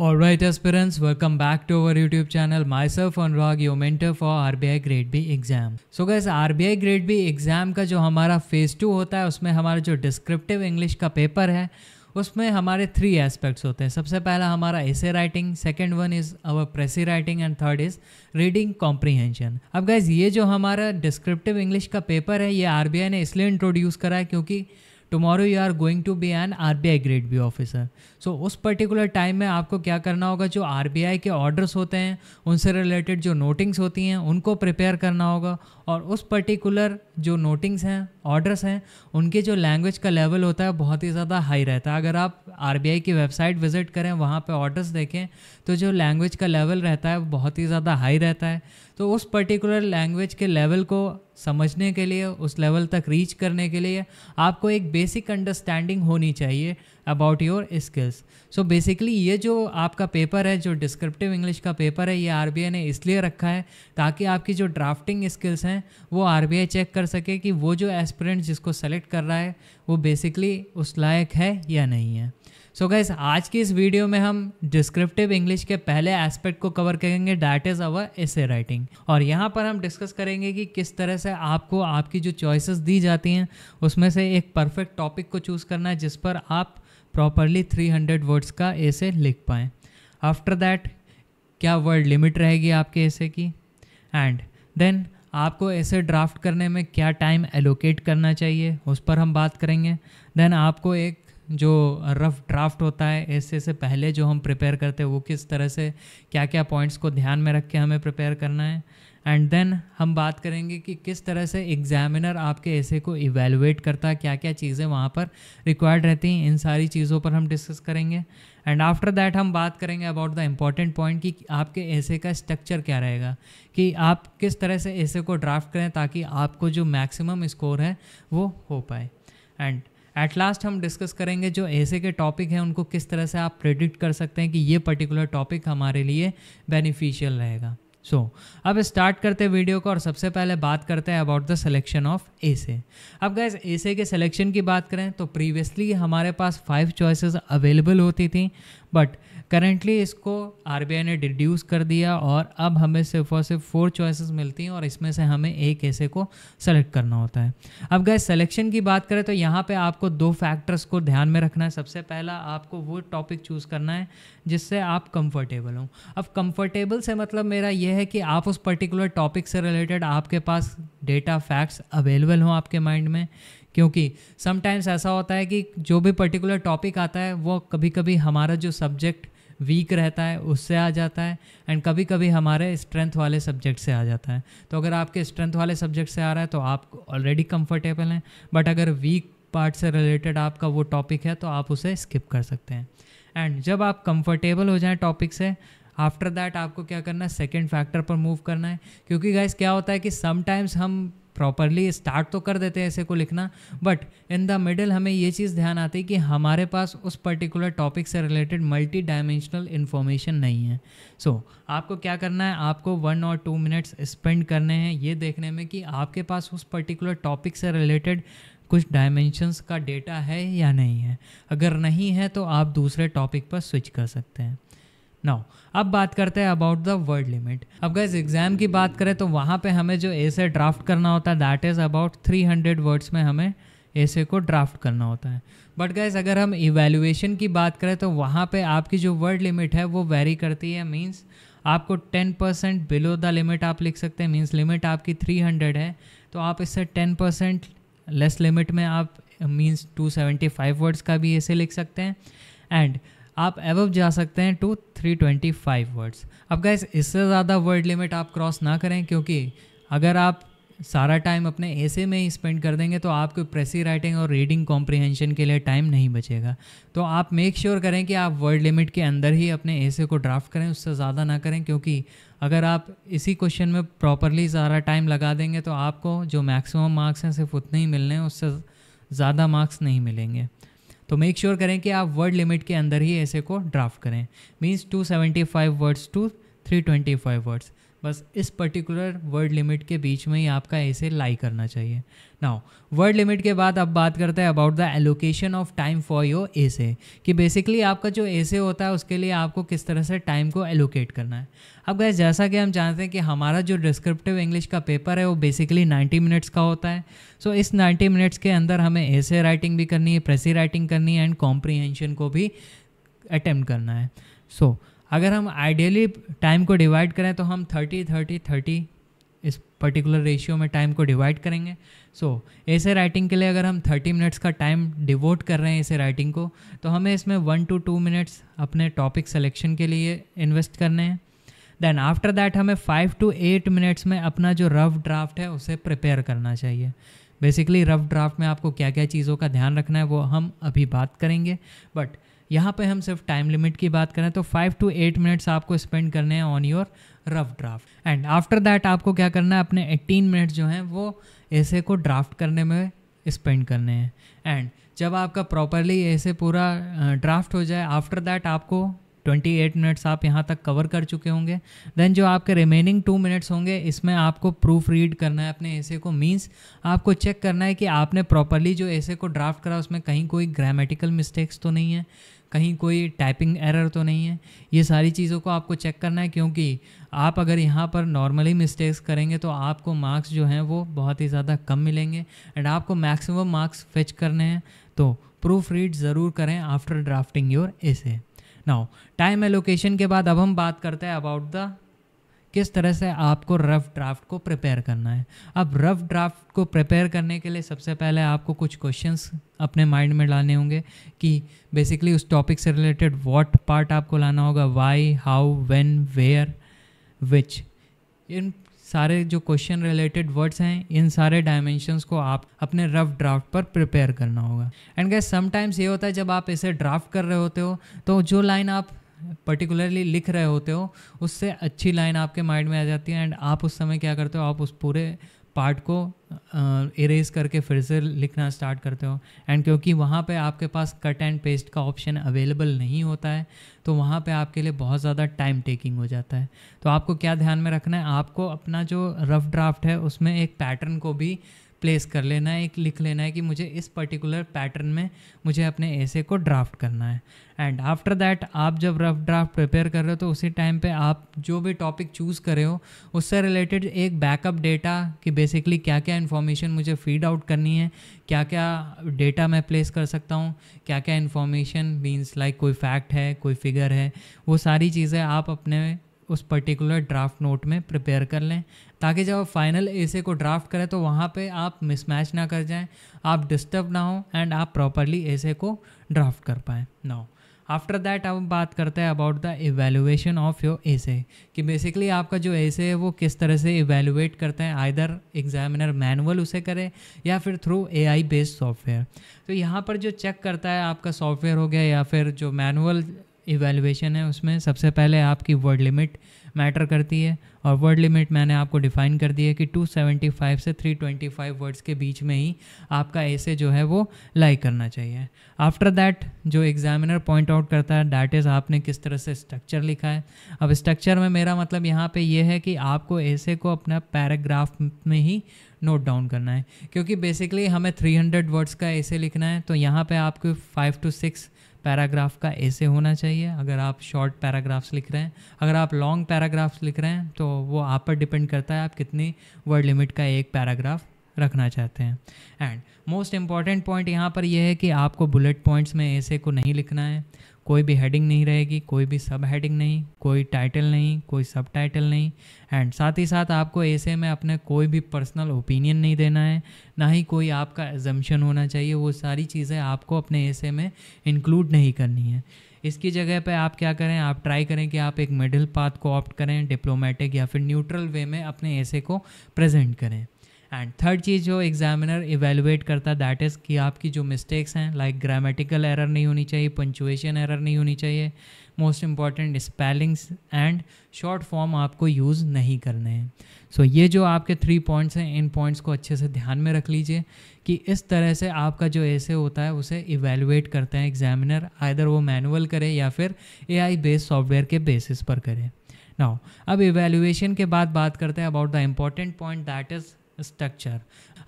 Right welcome back Alright aspirants, welcome back to our YouTube channel. For R B I grade B exam so guess R B I grade B exam का जो हमारा phase two होता है उसमें हमारा जो descriptive English का paper है उसमें हमारे थ्री एस्पेक्ट्स होते हैं सबसे पहला हमारा essay writing second one is our precis writing and third is reading comprehension अब गैस ये जो हमारा डिस्क्रिप्टिव इंग्लिश का पेपर है ये आर बी आई ने इसलिए इंट्रोड्यूस करा है क्योंकि tomorrow you are going to be an R B I grade B officer so उस पर्टिकुलर टाइम में आपको क्या करना होगा जो आर बी आई के ऑर्डर्स होते हैं उनसे रिलेटेड जो नोटिंग्स होती हैं उनको प्रिपेयर करना होगा और उस पर्टिकुलर जो नोटिंग्स हैं ऑर्डर्स हैं उनके जो लैंग्वेज का लेवल होता है बहुत ही ज़्यादा हाई रहता है अगर आप आर की वेबसाइट विजिट करें वहाँ पर ऑर्डर्स देखें तो जो लैंग्वेज का लेवल रहता है बहुत ही ज़्यादा हाई रहता है तो उस पर्टिकुलर लैंग्वेज के लेवल को समझने के लिए उस लेवल तक रीच करने के लिए आपको एक बेसिक अंडरस्टैंडिंग होनी चाहिए about your skills so basically ये जो आपका पेपर है जो डिस्क्रिप्टिव इंग्लिश का पेपर है ये आर ने इसलिए रखा है ताकि आपकी जो ड्राफ्टिंग स्किल्स हैं वो आर चेक कर सके कि वो जो एस्परेंट जिसको सेलेक्ट कर रहा है वो बेसिकली उस लायक है या नहीं है सो so गैस आज की इस वीडियो में हम डिस्क्रिप्टिव इंग्लिश के पहले एस्पेक्ट को कवर करेंगे that is our essay writing और यहाँ पर हम डिस्कस करेंगे कि किस तरह से आपको आपकी जो चॉइसेस दी जाती हैं उसमें से एक परफेक्ट टॉपिक को चूज़ करना है जिस पर आप प्रॉपरली 300 वर्ड्स का ऐसे लिख पाएँ आफ्टर दैट क्या वर्ड लिमिट रहेगी आपके ऐसे की एंड देन आपको ऐसे ड्राफ्ट करने में क्या टाइम एलोकेट करना चाहिए उस पर हम बात करेंगे देन आपको एक जो रफ ड्राफ्ट होता है ऐसे से पहले जो हम प्रिपेयर करते हैं वो किस तरह से क्या क्या पॉइंट्स को ध्यान में रख के हमें प्रिपेयर करना है एंड देन हम बात करेंगे कि किस तरह से एग्जामिनर आपके ऐसे को इवेलुएट करता है क्या क्या चीज़ें वहाँ पर रिक्वायर्ड रहती हैं इन सारी चीज़ों पर हम डिस्कस करेंगे एंड आफ्टर दैट हम बात करेंगे अबाउट द इम्पॉर्टेंट पॉइंट कि आपके ऐसे का स्ट्रक्चर क्या रहेगा कि आप किस तरह से ऐसे को ड्राफ्ट करें ताकि आपको जो मैक्सिमम स्कोर है वो हो पाए एंड एट लास्ट हम डिस्कस करेंगे जो ऐसे के टॉपिक हैं उनको किस तरह से आप प्रेडिक्ट कर सकते हैं कि ये पर्टिकुलर टॉपिक हमारे लिए बेनिफिशियल रहेगा सो so, अब स्टार्ट करते वीडियो को और सबसे पहले बात करते हैं about the selection of essay अब गैस एसे के सिलेक्शन की बात करें तो प्रीवियसली हमारे पास फाइव चॉइसेस अवेलेबल होती थी बट करेंटली इसको आर ने डिड्यूस कर दिया और अब हमें सिर्फ और सिर्फ फोर चॉइसेस मिलती हैं और इसमें से हमें एक ऐसे को सेलेक्ट करना होता है अब गए सिलेक्शन की बात करें तो यहाँ पे आपको दो फैक्टर्स को ध्यान में रखना है सबसे पहला आपको वो टॉपिक चूज़ करना है जिससे आप कंफर्टेबल हों अब कंफर्टेबल से मतलब मेरा यह है कि आप उस पर्टिकुलर टॉपिक से रिलेटेड आपके पास डेटा फैक्ट्स अवेलेबल हों आपके माइंड में क्योंकि समटाइम्स ऐसा होता है कि जो भी पर्टिकुलर टॉपिक आता है वो कभी कभी हमारा जो सब्जेक्ट वीक रहता है उससे आ जाता है एंड कभी कभी हमारे स्ट्रेंथ वाले सब्जेक्ट से आ जाता है तो अगर आपके स्ट्रेंथ वाले सब्जेक्ट से आ रहा है तो आप ऑलरेडी कंफर्टेबल हैं बट अगर वीक पार्ट से रिलेटेड आपका वो टॉपिक है तो आप उसे स्किप कर सकते हैं एंड जब आप कंफर्टेबल हो जाएं टॉपिक से आफ्टर दैट आपको क्या करना है सेकेंड फैक्टर पर मूव करना है क्योंकि गाइज क्या होता है कि समटाइम्स हम प्रॉपरली स्टार्ट तो कर देते हैं ऐसे को लिखना बट इन द मिडल हमें ये चीज़ ध्यान आती है कि हमारे पास उस पर्टिकुलर टॉपिक से रिलेटेड मल्टी डायमेंशनल इन्फॉर्मेशन नहीं है सो so, आपको क्या करना है आपको वन और टू मिनट्स स्पेंड करने हैं ये देखने में कि आपके पास उस पर्टिकुलर टॉपिक से रिलेटेड कुछ डायमेंशंस का डेटा है या नहीं है अगर नहीं है तो आप दूसरे टॉपिक पर स्विच कर सकते हैं नाउ अब बात करते हैं अबाउट द वर्ड लिमिट अब गैस एग्जाम की बात करें तो वहाँ पे हमें जो ऐसे ड्राफ्ट करना होता है दैट इज़ अबाउट 300 वर्ड्स में हमें ऐसे को ड्राफ्ट करना होता है बट गैस अगर हम इवेल्यूएशन की बात करें तो वहाँ पे आपकी जो वर्ड लिमिट है वो वेरी करती है मीन्स आपको 10 परसेंट बिलो द लिमिट आप लिख सकते हैं मीन्स लिमिट आपकी 300 है तो आप इससे 10 परसेंट लेस लिमिट में आप मीन्स 275 वर्ड्स का भी ऐसे लिख सकते हैं एंड आप एव जा सकते हैं टू 325 वर्ड्स अब गैस इससे ज़्यादा वर्ड लिमिट आप क्रॉस ना करें क्योंकि अगर आप सारा टाइम अपने ऐसे में ही स्पेंड कर देंगे तो आपको प्रेसी राइटिंग और रीडिंग कॉम्प्रिहेंशन के लिए टाइम नहीं बचेगा तो आप मेक श्योर sure करें कि आप वर्ड लिमिट के अंदर ही अपने ऐसे को ड्राफ्ट करें उससे ज़्यादा ना करें क्योंकि अगर आप इसी क्वेश्चन में प्रॉपरली सारा टाइम लगा देंगे तो आपको जो मैक्सिमम मार्क्स हैं सिर्फ उतने ही मिलने हैं उससे ज़्यादा मार्क्स नहीं मिलेंगे तो मेक श्योर sure करें कि आप वर्ड लिमिट के अंदर ही ऐसे को ड्राफ्ट करें मीन्स 275 वर्ड्स टू 325 वर्ड्स बस इस पर्टिकुलर वर्ड लिमिट के बीच में ही आपका ऐसे लाई करना चाहिए नाउ वर्ड लिमिट के बाद अब बात करते हैं about the allocation of time for your essay कि बेसिकली आपका जो ऐसे होता है उसके लिए आपको किस तरह से टाइम को एलोकेट करना है अब गैस जैसा कि हम जानते हैं कि हमारा जो डिस्क्रिप्टिव इंग्लिश का पेपर है वो बेसिकली 90 मिनट्स का होता है सो so, इस 90 मिनट्स के अंदर हमें ऐसे राइटिंग भी करनी है प्रेसी राइटिंग करनी है एंड कॉम्प्रीहेंशन को भी अटैम्प्ट करना है सो so, अगर हम आइडियली टाइम को डिवाइड करें तो हम थर्टी थर्टी थर्टी इस पर्टिकुलर रेशियो में टाइम को डिवाइड करेंगे सो so, ऐसे राइटिंग के लिए अगर हम थर्टी मिनट्स का टाइम डिवोट कर रहे हैं ऐसे राइटिंग को तो हमें इसमें वन टू टू मिनट्स अपने टॉपिक सिलेक्शन के लिए इन्वेस्ट करने हैं देन आफ्टर दैट हमें फाइव टू एट मिनट्स में अपना जो रफ ड्राफ्ट है उसे प्रिपेयर करना चाहिए बेसिकली रफ ड्राफ्ट में आपको क्या क्या चीज़ों का ध्यान रखना है वो हम अभी बात करेंगे बट यहाँ पे हम सिर्फ टाइम लिमिट की बात करें तो फाइव टू एट मिनट्स आपको स्पेंड करने हैं on your rough draft and after that आपको क्या करना है अपने एट्टीन मिनट्स जो हैं वो ऐसे को ड्राफ्ट करने में स्पेंड करने हैं एंड जब आपका प्रॉपरली ऐसे पूरा ड्राफ्ट हो जाए आफ्टर दैट आपको ट्वेंटी एट मिनट्स आप यहाँ तक कवर कर चुके होंगे देन जो आपके रिमेनिंग टू मिनट्स होंगे इसमें आपको प्रूफ रीड करना है अपने ऐसे को मीन्स आपको चेक करना है कि आपने प्रॉपरली जो ऐसे को ड्राफ्ट करा उसमें कहीं कोई ग्रामेटिकल मिस्टेक्स तो नहीं है कहीं कोई टाइपिंग एरर तो नहीं है ये सारी चीज़ों को आपको चेक करना है क्योंकि आप अगर यहाँ पर नॉर्मली मिस्टेक्स करेंगे तो आपको मार्क्स जो हैं वो बहुत ही ज़्यादा कम मिलेंगे एंड आपको मैक्सिमम मार्क्स फेच करने हैं तो प्रूफ रीड ज़रूर करें after drafting your essay now time allocation के बाद अब हम बात करते हैं अबाउट द किस तरह से आपको रफ ड्राफ्ट को प्रिपेयर करना है अब रफ ड्राफ्ट को प्रिपेयर करने के लिए सबसे पहले आपको कुछ क्वेश्चंस अपने माइंड में लाने होंगे कि बेसिकली उस टॉपिक से रिलेटेड व्हाट पार्ट आपको लाना होगा why how when where which इन सारे जो क्वेश्चन रिलेटेड वर्ड्स हैं इन सारे डायमेंशंस को आप अपने रफ ड्राफ्ट पर प्रिपेयर करना होगा एंड गैस समटाइम्स ये होता है जब आप इसे ड्राफ्ट कर रहे होते हो तो जो लाइन आप पर्टिकुलरली लिख रहे होते हो उससे अच्छी लाइन आपके माइंड में आ जाती है एंड आप उस समय क्या करते हो आप उस पूरे पार्ट को इरेज करके फिर से लिखना स्टार्ट करते हो एंड क्योंकि वहाँ पे आपके पास कट एंड पेस्ट का ऑप्शन अवेलेबल नहीं होता है तो वहाँ पे आपके लिए बहुत ज़्यादा टाइम टेकिंग हो जाता है तो आपको क्या ध्यान में रखना है आपको अपना जो रफ ड्राफ्ट है उसमें एक पैटर्न को भी प्लेस कर लेना है एक लिख लेना है कि मुझे इस पर्टिकुलर पैटर्न में मुझे अपने ऐसे को ड्राफ्ट करना है एंड आफ्टर दैट आप जब रफ ड्राफ्ट प्रिपेयर कर रहे हो तो उसी टाइम पे आप जो भी टॉपिक चूज़ कर रहे हो उससे रिलेटेड एक बैकअप डेटा कि बेसिकली क्या क्या इन्फॉर्मेशन मुझे फीड आउट करनी है क्या क्या डेटा मैं प्लेस कर सकता हूँ क्या क्या इन्फॉर्मेशन मीन्स लाइक कोई फैक्ट है कोई फिगर है वो सारी चीज़ें आप अपने उस पर्टिकुलर ड्राफ्ट नोट में प्रिपेयर कर लें ताकि जब आप फाइनल ऐसे को ड्राफ्ट करें तो वहाँ पे आप मिसमैच ना कर जाएं आप डिस्टर्ब ना हो एंड आप प्रॉपरली ऐसे को ड्राफ्ट कर पाएँ नाउ आफ्टर दैट अब बात करते हैं about the evaluation of your essay कि बेसिकली आपका जो एसे है वो किस तरह से इवेलुएट करते हैं आइदर एग्जामिनर मैनुअल उसे करे या फिर through A I based software तो यहाँ पर जो चेक करता है आपका सॉफ्टवेयर हो गया या फिर जो मैनुअल इवेलुएशन है उसमें सबसे पहले आपकी वर्ड लिमिट मैटर करती है और वर्ड लिमिट मैंने आपको डिफ़ाइन कर दी है कि 275 से 325 वर्ड्स के बीच में ही आपका ऐसे जो है वो लाइक करना चाहिए आफ्टर दैट जो एग्जामिनर पॉइंट आउट करता है डैट इज़ आपने किस तरह से स्ट्रक्चर लिखा है अब स्ट्रक्चर में मेरा मतलब यहाँ पे ये है कि आपको ऐसे को अपना पैराग्राफ में ही नोट डाउन करना है क्योंकि बेसिकली हमें 300 वर्ड्स का ऐसे लिखना है तो यहाँ पे आपको फाइव टू सिक्स पैराग्राफ का ऐसे होना चाहिए अगर आप शॉर्ट पैराग्राफ्स लिख रहे हैं अगर आप लॉन्ग पैराग्राफ्स लिख रहे हैं तो वो आप पर डिपेंड करता है आप कितनी वर्ड लिमिट का एक पैराग्राफ रखना चाहते हैं एंड मोस्ट इम्पॉर्टेंट पॉइंट यहाँ पर यह है कि आपको बुलेट पॉइंट्स में ऐसे को नहीं लिखना है कोई भी हेडिंग नहीं रहेगी कोई भी सब हेडिंग नहीं कोई टाइटल नहीं कोई सब टाइटल नहीं एंड साथ ही साथ आपको ऐसे में अपने कोई भी पर्सनल ओपिनियन नहीं देना है ना ही कोई आपका एजम्पन होना चाहिए वो सारी चीज़ें आपको अपने ऐसे में इंक्लूड नहीं करनी है इसकी जगह पे आप क्या करें आप ट्राई करें कि आप एक मिडिल पाथ को ऑप्ट करें डिप्लोमेटिक या फिर न्यूट्रल वे में अपने ऐसे को प्रेजेंट करें एंड थर्ड चीज़ जो एग्जामिनर इवेलुएट करता दैट इज़ कि आपकी जो मिस्टेक्स हैं लाइक ग्रामेटिकल एरर नहीं होनी चाहिए पंचुएशन एरर नहीं होनी चाहिए most important spellings and short form आपको यूज़ नहीं करने हैं सो so, ये जो आपके थ्री पॉइंट्स हैं इन पॉइंट्स को अच्छे से ध्यान में रख लीजिए कि इस तरह से आपका जो ऐसे होता है उसे इवेलुएट करते हैं एग्जामिनर आइदर वो मैनुअल करे या फिर ए आई बेस्ड सॉफ्टवेयर के बेसिस पर करें नाउ अब इवेल्युएशन के बाद बात करते हैं about the important point that is structure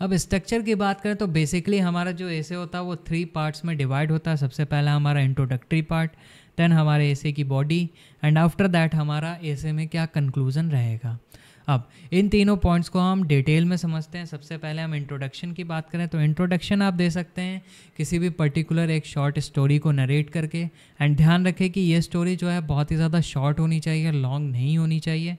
अब स्ट्रक्चर की बात करें तो बेसिकली हमारा जो ऐसे होता है वो थ्री पार्ट्स में डिवाइड होता है सबसे पहला हमारा इंट्रोडक्टरी पार्ट देन हमारे ऐसे की बॉडी एंड आफ्टर दैट हमारा ऐसे में क्या कंक्लूज़न रहेगा अब इन तीनों पॉइंट्स को हम डिटेल में समझते हैं सबसे पहले हम इंट्रोडक्शन की बात करें तो इंट्रोडक्शन आप दे सकते हैं किसी भी पर्टिकुलर एक शॉर्ट स्टोरी को नरेट करके एंड ध्यान रखें कि ये स्टोरी जो है बहुत ही ज़्यादा शॉर्ट होनी चाहिए लॉन्ग नहीं होनी चाहिए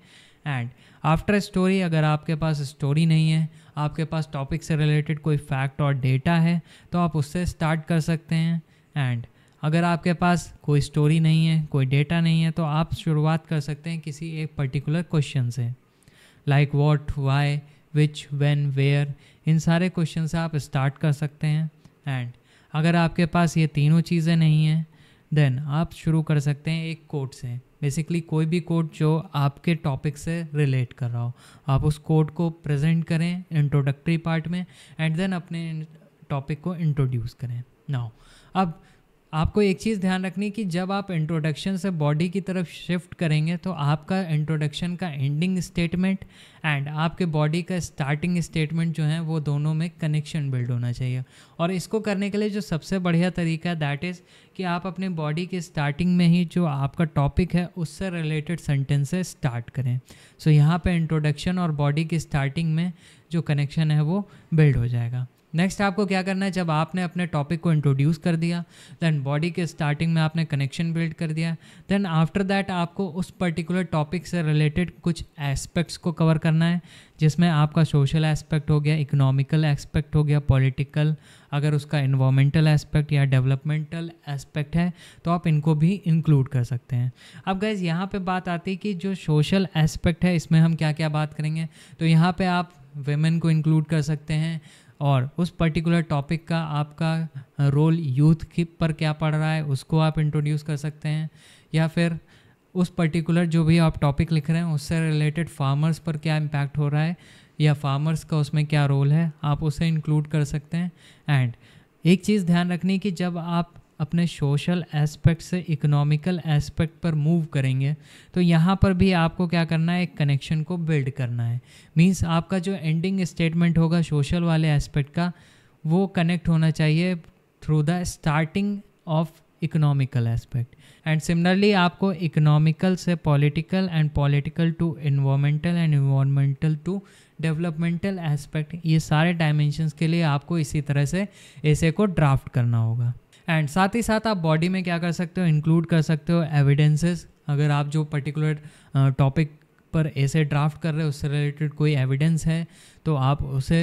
एंड आफ्टर स्टोरी अगर आपके पास स्टोरी नहीं है आपके पास टॉपिक से रिलेटेड कोई फैक्ट और डेटा है तो आप उससे स्टार्ट कर सकते हैं एंड अगर आपके पास कोई स्टोरी नहीं है कोई डेटा नहीं है तो आप शुरुआत कर सकते हैं किसी एक पर्टिकुलर क्वेश्चन से like what why which when where इन सारे क्वेश्चन से आप स्टार्ट कर सकते हैं एंड अगर आपके पास ये तीनों चीज़ें नहीं हैं देन आप शुरू कर सकते हैं एक कोट से बेसिकली कोई भी कोड जो आपके टॉपिक से रिलेट कर रहा हो आप उस कोड को प्रेजेंट करें इंट्रोडक्टरी पार्ट में एंड देन अपने टॉपिक को इंट्रोड्यूस करें नाउ अब आपको एक चीज़ ध्यान रखनी कि जब आप इंट्रोडक्शन से बॉडी की तरफ शिफ्ट करेंगे तो आपका इंट्रोडक्शन का एंडिंग स्टेटमेंट एंड आपके बॉडी का स्टार्टिंग स्टेटमेंट जो है वो दोनों में कनेक्शन बिल्ड होना चाहिए और इसको करने के लिए जो सबसे बढ़िया तरीका है दैट इज़ कि आप अपने बॉडी के स्टार्टिंग में ही जो आपका टॉपिक है उससे रिलेटेड सेंटेंसेस स्टार्ट करें सो so, यहाँ पर इंट्रोडक्शन और बॉडी की स्टार्टिंग में जो कनेक्शन है वो बिल्ड हो जाएगा नेक्स्ट आपको क्या करना है जब आपने अपने टॉपिक को इंट्रोड्यूस कर दिया देन बॉडी के स्टार्टिंग में आपने कनेक्शन बिल्ड कर दिया देन आफ्टर दैट आपको उस पर्टिकुलर टॉपिक से रिलेटेड कुछ एस्पेक्ट्स को कवर करना है जिसमें आपका सोशल एस्पेक्ट हो गया इकोनॉमिकल एस्पेक्ट हो गया पॉलिटिकल अगर उसका इन्वामेंटल एस्पेक्ट या डेवलपमेंटल एस्पेक्ट है तो आप इनको भी इंक्लूड कर सकते हैं अब गैज़ यहाँ पे बात आती है कि जो सोशल एस्पेक्ट है इसमें हम क्या क्या बात करेंगे तो यहाँ पे आप वेमेन को इंक्लूड कर सकते हैं और उस पर्टिकुलर टॉपिक का आपका रोल यूथ पर क्या पड़ रहा है उसको आप इंट्रोड्यूस कर सकते हैं या फिर उस पर्टिकुलर जो भी आप टॉपिक लिख रहे हैं उससे रिलेटेड फार्मर्स पर क्या इम्पैक्ट हो रहा है या फार्मर्स का उसमें क्या रोल है आप उसे इंक्लूड कर सकते हैं एंड एक चीज़ ध्यान रखनी कि जब आप अपने सोशल एस्पेक्ट से इकोनॉमिकल एस्पेक्ट पर मूव करेंगे तो यहाँ पर भी आपको क्या करना है एक कनेक्शन को बिल्ड करना है मीन्स आपका जो एंडिंग स्टेटमेंट होगा सोशल वाले एस्पेक्ट का वो कनेक्ट होना चाहिए through the starting of economical aspect and similarly आपको इकोनॉमिकल से political and political to environmental and environmental to developmental aspect ये सारे डायमेंशंस के लिए आपको इसी तरह से ऐसे को ड्राफ्ट करना होगा एंड साथ ही साथ आप बॉडी में क्या कर सकते हो इंक्लूड कर सकते हो एविडेंसेस अगर आप जो पर्टिकुलर टॉपिक पर ऐसे ड्राफ्ट कर रहे हो उससे रिलेटेड कोई एविडेंस है तो आप उसे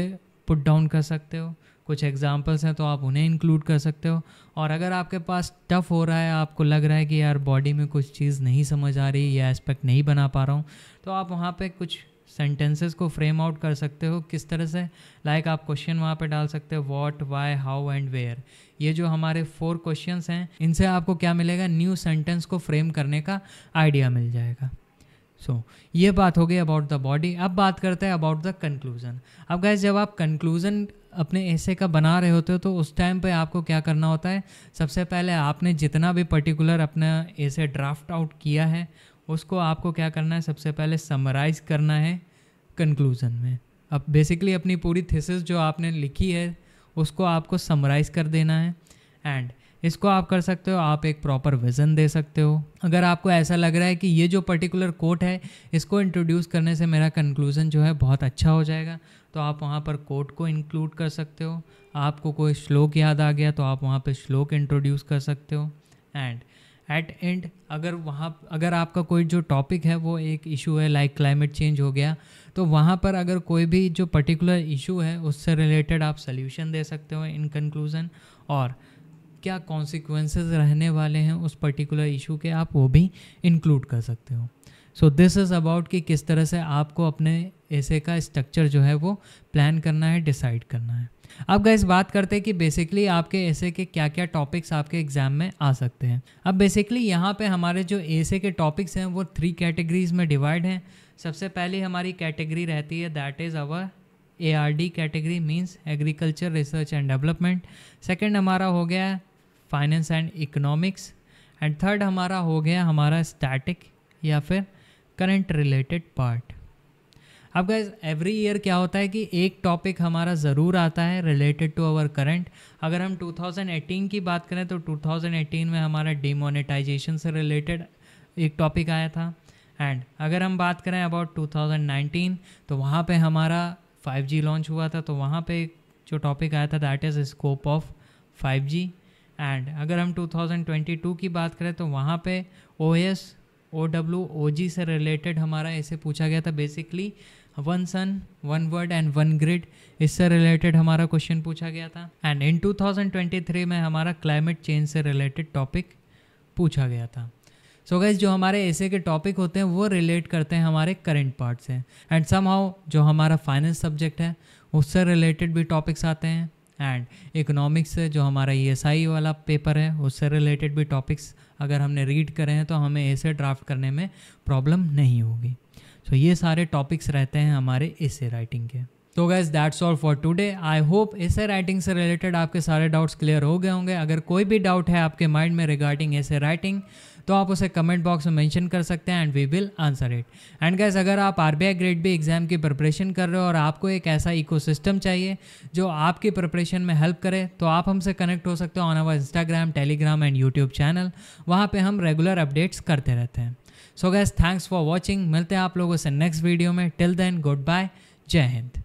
पुट डाउन कर सकते हो कुछ एग्जाम्पल्स हैं तो आप उन्हें इंक्लूड कर सकते हो और अगर आपके पास टफ हो रहा है आपको लग रहा है कि यार बॉडी में कुछ चीज़ नहीं समझ आ रही या एस्पेक्ट नहीं बना पा रहा हूँ तो आप वहाँ पे कुछ सेंटेंसेस को फ्रेम आउट कर सकते हो किस तरह से लाइक like आप क्वेश्चन वहाँ पे डाल सकते हो what why how and where ये जो हमारे फोर क्वेश्चन हैं इनसे आपको क्या मिलेगा न्यू सेंटेंस को फ्रेम करने का आइडिया मिल जाएगा सो so, ये बात हो गई अबाउट द बॉडी अब बात करते हैं अबाउट द कंक्लूज़न अब गैस जब आप कंक्लूज़न अपने ऐसे का बना रहे होते हो तो उस टाइम पे आपको क्या करना होता है सबसे पहले आपने जितना भी पर्टिकुलर अपना ऐसे ड्राफ्ट आउट किया है उसको आपको क्या करना है सबसे पहले समराइज करना है कंक्लूज़न में अब बेसिकली अपनी पूरी थीसिस जो आपने लिखी है उसको आपको समराइज कर देना है एंड इसको आप कर सकते हो आप एक प्रॉपर विज़न दे सकते हो अगर आपको ऐसा लग रहा है कि ये जो पर्टिकुलर कोट है इसको इंट्रोड्यूस करने से मेरा कंक्लूज़न जो है बहुत अच्छा हो जाएगा तो आप वहाँ पर कोट को इंक्लूड कर सकते हो आपको कोई श्लोक याद आ गया तो आप वहाँ पर श्लोक इंट्रोड्यूस कर सकते हो एंड एट एंड अगर वहाँ अगर आपका कोई जो टॉपिक है वो एक इशू है लाइक क्लाइमेट चेंज हो गया तो वहाँ पर अगर कोई भी जो पर्टिकुलर इशू है उससे रिलेटेड आप सोल्यूशन दे सकते हो इन कंक्लूज़न और क्या कॉन्सिक्वेंसेज रहने वाले हैं उस पर्टिकुलर इशू के आप वो भी इंक्लूड कर सकते हो सो दिस इज़ अबाउट कि किस तरह से आपको अपने ऐसे का स्ट्रक्चर जो है वो प्लान करना है डिसाइड करना है अब गाइस बात करते हैं कि बेसिकली आपके ऐसे के क्या क्या टॉपिक्स आपके एग्जाम में आ सकते हैं अब बेसिकली यहाँ पे हमारे जो ऐसे के टॉपिक्स हैं वो थ्री कैटेगरीज में डिवाइड हैं सबसे पहली हमारी कैटेगरी रहती है that is our A R D category means agriculture research and development second हमारा हो गया finance and economics and third हमारा हो गया हमारा स्टैटिक या फिर करंट रिलेटेड पार्ट अब गाइज एवरी ईयर क्या होता है कि एक टॉपिक हमारा ज़रूर आता है रिलेटेड टू आवर करंट अगर हम 2018 की बात करें तो 2018 में हमारा डीमोनेटाइजेशन से रिलेटेड एक टॉपिक आया था एंड अगर हम बात करें अबाउट 2019 तो वहाँ पे हमारा 5G लॉन्च हुआ था तो वहाँ पे जो टॉपिक आया था that is scope of 5G and अगर हम 2022 की बात करें तो वहाँ पे O S O W O जी से रिलेटेड हमारा ऐसे पूछा गया था basically one sun one world and one grid इससे रिलेटेड हमारा क्वेश्चन पूछा गया था एंड इन 2023 में हमारा क्लाइमेट चेंज से रिलेटेड टॉपिक पूछा गया था सो so गैस जो हमारे ऐसे के टॉपिक होते हैं वो रिलेट करते हैं हमारे करेंट पार्ट से एंड सम हाउ जो हमारा फाइनेंस सब्जेक्ट है उससे रिलेटेड भी टॉपिक्स आते हैं एंड इकोनॉमिक्स से जो हमारा ई e वाला पेपर है उससे रिलेटेड भी टॉपिक्स अगर हमने रीड करे हैं तो हमें ऐसे ड्राफ्ट करने में प्रॉब्लम नहीं होगी सो so, ये सारे टॉपिक्स रहते हैं हमारे ऐसे राइटिंग के तो guys that's all for today I hope essay writing से रिलेटेड आपके सारे डाउट्स क्लियर हो गए होंगे अगर कोई भी डाउट है आपके माइंड में रिगार्डिंग ऐसे राइटिंग तो आप उसे कमेंट बॉक्स में मेंशन कर सकते हैं and we will answer it and guys अगर आप आर बी ग्रेड भी एग्जाम की प्रिपरेशन कर रहे हो और आपको एक ऐसा इको चाहिए जो आपकी प्रिपरेशन में हेल्प करे तो आप हमसे कनेक्ट हो सकते हो on our Instagram Telegram and YouTube channel वहाँ पर हम रेगुलर अपडेट्स करते रहते हैं so guys thanks for watching मिलते हैं आप लोगों से नेक्स्ट वीडियो में till then good bye Jai Hind